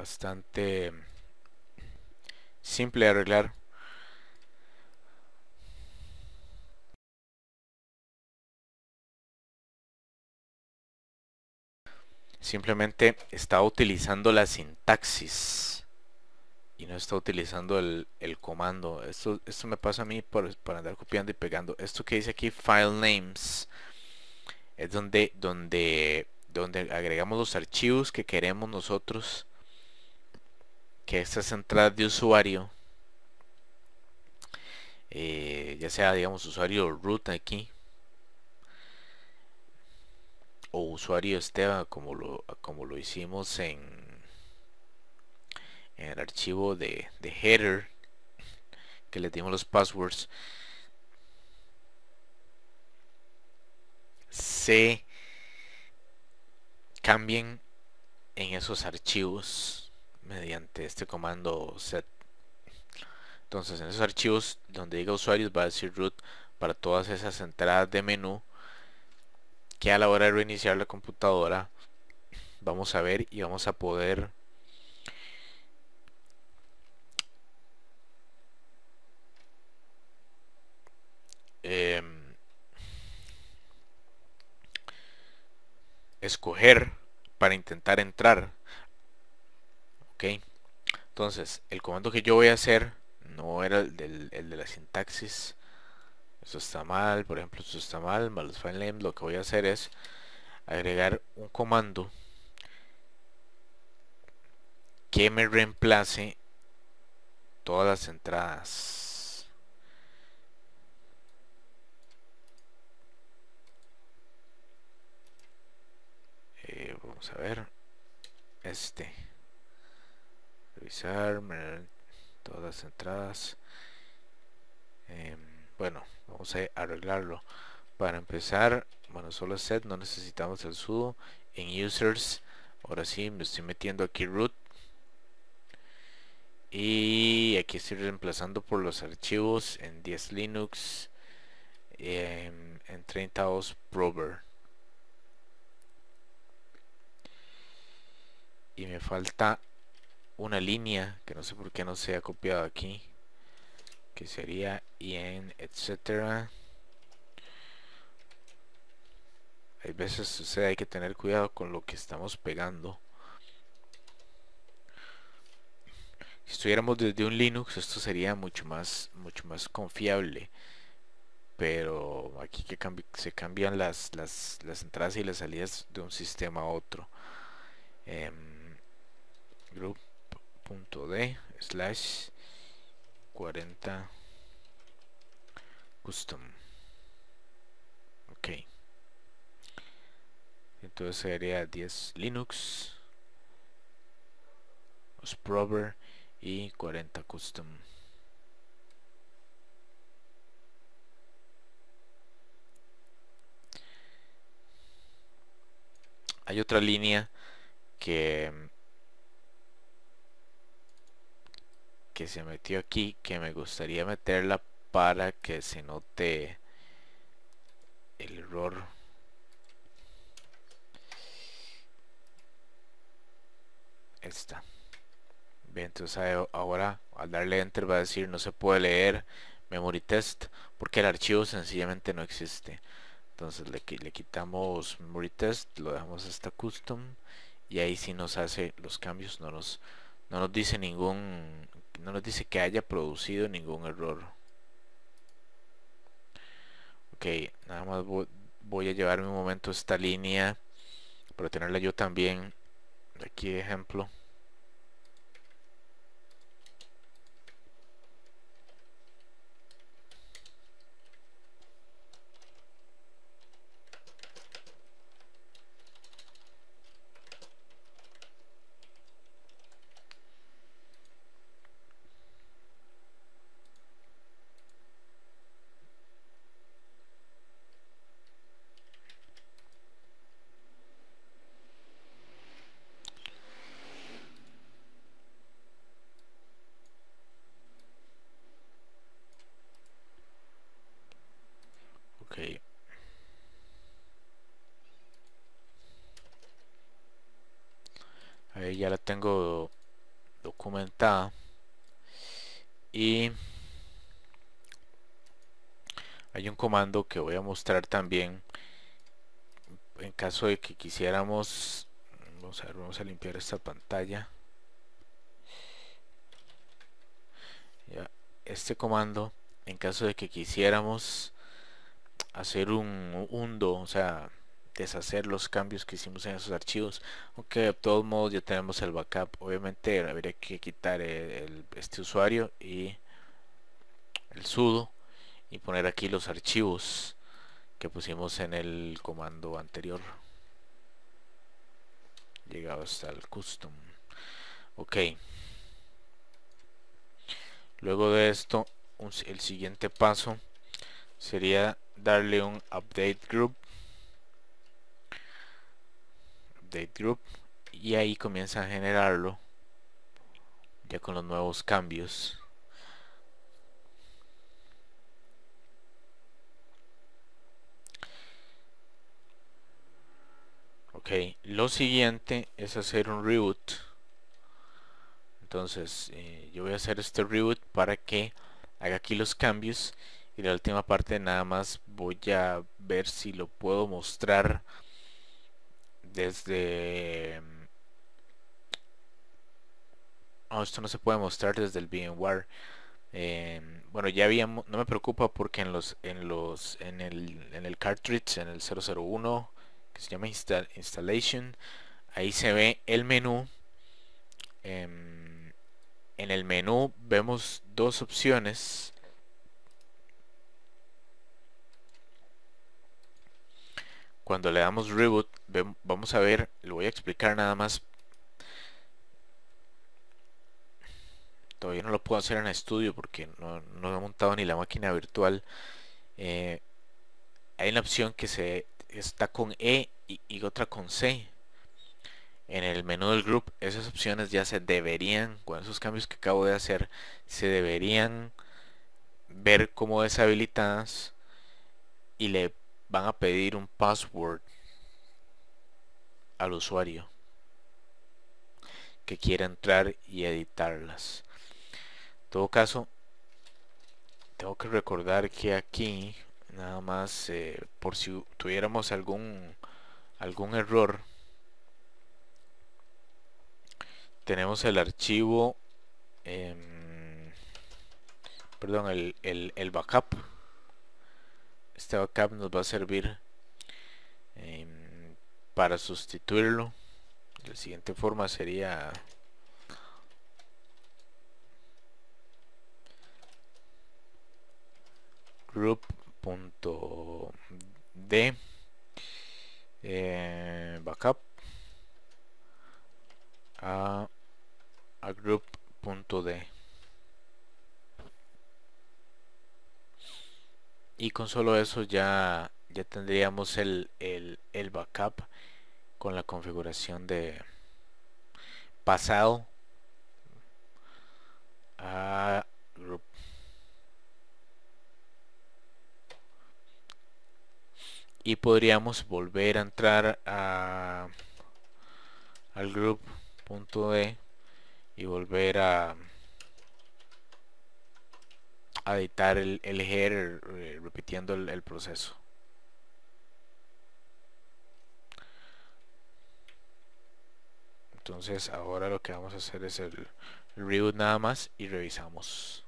bastante simple de arreglar simplemente está utilizando la sintaxis y no está utilizando el, comando esto, esto me pasa a mí por, andar copiando y pegando esto que dice aquí file names es donde donde donde agregamos los archivos que queremos nosotros que esta entradas de usuario eh, ya sea digamos usuario root aquí o usuario esteba como lo, como lo hicimos en, en el archivo de, de header que le dimos los passwords se cambien en esos archivos mediante este comando set. Entonces en esos archivos donde diga usuarios va a decir root para todas esas entradas de menú que a la hora de reiniciar la computadora vamos a ver y vamos a poder em, escoger para intentar entrar entonces el comando que yo voy a hacer no era el, de la sintaxis esto está mal por ejemplo esto está mal file name lo que voy a hacer es agregar un comando que me reemplace todas las entradas eh, vamos a ver este revisar todas las entradas em, bueno vamos a arreglarlo para empezar bueno solo set no necesitamos el sudo en users ahora sí me estoy metiendo aquí root y aquí estoy reemplazando por los archivos en 10 linux em, en 32 prover y me falta una línea que no sé por qué no se ha copiado aquí que sería y en etcétera hay veces hay que tener cuidado con lo que estamos pegando si estuviéramos desde un linux esto sería mucho más mucho más confiable pero aquí que se cambian las, las, las, entradas y las salidas de un sistema a otro em, .d slash 40 custom ok entonces sería 10 linux prover y 40 custom hay otra línea que que se metió aquí que me gustaría meterla para que se note el error esta bien entonces ahora al darle enter va a decir no se puede leer memory test porque el archivo sencillamente no existe entonces le, le quitamos memory test lo dejamos hasta custom y ahí si nos hace los cambios no nos no nos dice ningún no nos dice que haya producido ningún error ok nada más voy a llevarme un momento esta línea para tenerla yo también aquí ejemplo ya la tengo documentada y hay un comando que voy a mostrar también en caso de que quisiéramos vamos a vamos a limpiar esta pantalla este comando en caso de que quisiéramos hacer un undo o sea deshacer los cambios que hicimos en esos archivos ok, de todos modos ya tenemos el backup obviamente habría que quitar e-, este usuario y el sudo y poner aquí los archivos que pusimos en el comando anterior llegado hasta el custom ok luego de esto el siguiente paso sería darle un update group group y ahí comienza a generarlo ya con los nuevos cambios ok lo siguiente es hacer un reboot entonces eh, yo voy a hacer este reboot para que haga aquí los cambios y la última parte nada más voy a ver si lo puedo mostrar desde... Oh, esto no se puede mostrar desde el VMware. Em, bueno, ya había, no me preocupa porque en los en los en el, en el cartridge en el 001 que se llama installation ahí se ve el menú em, en el menú vemos dos opciones cuando le damos reboot, vamos a ver, lo voy a explicar nada más. Todavía no lo puedo hacer en estudio porque no, no he montado ni la máquina virtual. Eh, hay una opción que se está con E y, y otra con C en el menú del group esas opciones ya se deberían con esos cambios que acabo de hacer se deberían ver como deshabilitadas y le van a pedir un password al usuario que quiera entrar y editarlas. En todo caso, tengo que recordar que aquí, nada más, eh, por si tuviéramos algún, algún error, tenemos el archivo, em, perdón, el, el backup este backup nos va a servir em, para sustituirlo la siguiente forma sería group.d y con solo eso ya, ya tendríamos el, el, el backup con la configuración de pasado a ah, group y podríamos volver a entrar a, al de y volver a a editar el, el header eh, repitiendo el, el proceso. Entonces ahora lo que vamos a hacer es el reboot nada más y revisamos.